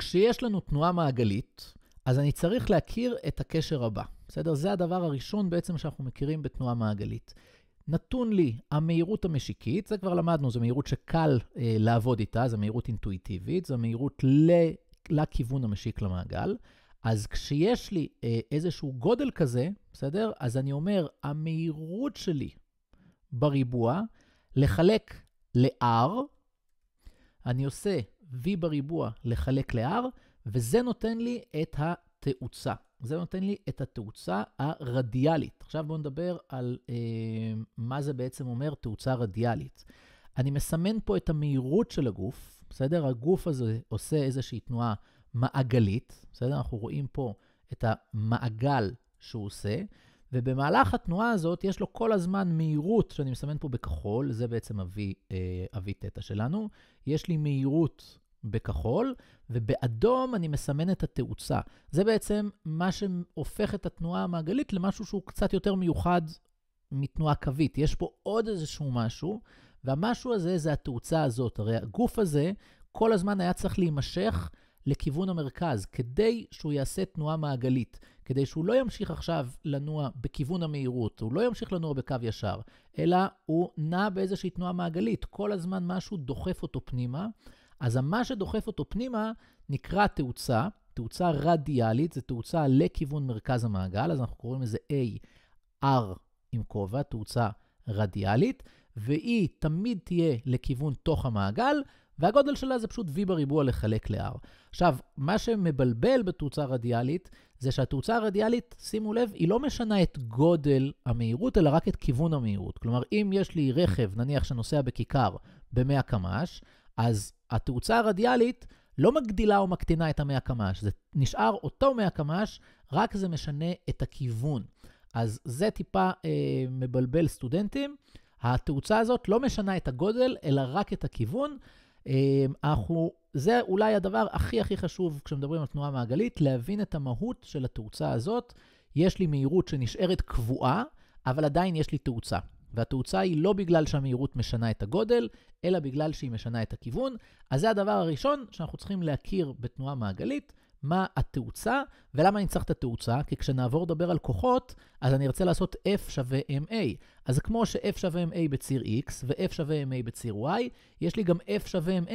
כשיש לנו תנועה מעגלית, אז אני צריך להכיר את הקשר הבא, בסדר? זה הדבר הראשון בעצם שאנחנו מכירים בתנועה מעגלית. נתון לי המהירות המשיקית, זה כבר למדנו, זו מהירות שקל אה, לעבוד איתה, זו מהירות אינטואיטיבית, זו מהירות ל, לכיוון המשיק למעגל. אז כשיש לי אה, איזשהו גודל כזה, בסדר? אז אני אומר, המהירות שלי בריבוע, לחלק ל-R, אני עושה v בריבוע לחלק ל-r, וזה נותן לי את התאוצה. זה נותן לי את התאוצה הרדיאלית. עכשיו בואו נדבר על אה, מה זה בעצם אומר תאוצה רדיאלית. אני מסמן פה את המהירות של הגוף, בסדר? הגוף הזה עושה איזושהי תנועה מעגלית, בסדר? אנחנו רואים פה את המעגל שהוא עושה. ובמהלך התנועה הזאת יש לו כל הזמן מהירות, שאני מסמן פה בכחול, זה בעצם ה אה, v אבי תטא שלנו, יש לי מהירות בכחול, ובאדום אני מסמן את התאוצה. זה בעצם מה שהופך את התנועה המעגלית למשהו שהוא קצת יותר מיוחד מתנועה קווית. יש פה עוד איזשהו משהו, והמשהו הזה זה התאוצה הזאת. הרי הגוף הזה כל הזמן היה צריך להימשך לכיוון המרכז, כדי שהוא יעשה תנועה מעגלית, כדי שהוא לא ימשיך עכשיו לנוע בכיוון המהירות, הוא לא ימשיך לנוע בקו ישר, אלא הוא נע באיזושהי תנועה מעגלית, כל הזמן משהו דוחף אותו פנימה, אז מה שדוחף אותו פנימה נקרא תאוצה, תאוצה רדיאלית, זו תאוצה לכיוון מרכז המעגל, אז אנחנו קוראים לזה AR עם כובע, תאוצה רדיאלית, והיא תמיד תהיה לכיוון תוך המעגל, והגודל שלה זה פשוט V בריבוע לחלק ל-R. עכשיו, מה שמבלבל בתאוצה רדיאלית, זה שהתאוצה הרדיאלית, שימו לב, היא לא משנה את גודל המהירות, אלא רק את כיוון המהירות. כלומר, אם יש לי רכב, נניח, שנוסע בכיכר ב-100 קמ"ש, אז התאוצה הרדיאלית לא מגדילה או מקטינה את ה-100 קמ"ש, זה נשאר אותו 100 קמ"ש, רק זה משנה את הכיוון. אז זה טיפה אה, מבלבל סטודנטים. התאוצה הזאת לא משנה את הגודל, אלא רק את הכיוון. אמ, אנחנו, זה אולי הדבר הכי הכי חשוב כשמדברים על תנועה מעגלית, להבין את המהות של התאוצה הזאת. יש לי מהירות שנשארת קבועה, אבל עדיין יש לי תאוצה. והתאוצה היא לא בגלל שהמהירות משנה את הגודל, אלא בגלל שהיא משנה את הכיוון. אז זה הדבר הראשון שאנחנו צריכים להכיר בתנועה מעגלית, מה התאוצה ולמה אני צריך את התאוצה, כי כשנעבור לדבר על כוחות, אז אני ארצה לעשות F שווה MA. אז כמו ש-F שווה MA בציר X ו-F שווה MA בציר Y, יש לי גם F שווה MA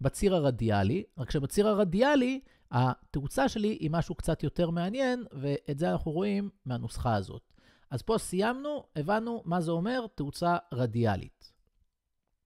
בציר הרדיאלי, רק שבציר הרדיאלי התאוצה שלי היא משהו קצת יותר מעניין, ואת זה אנחנו רואים מהנוסחה הזאת. אז פה סיימנו, הבנו מה זה אומר תאוצה רדיאלית.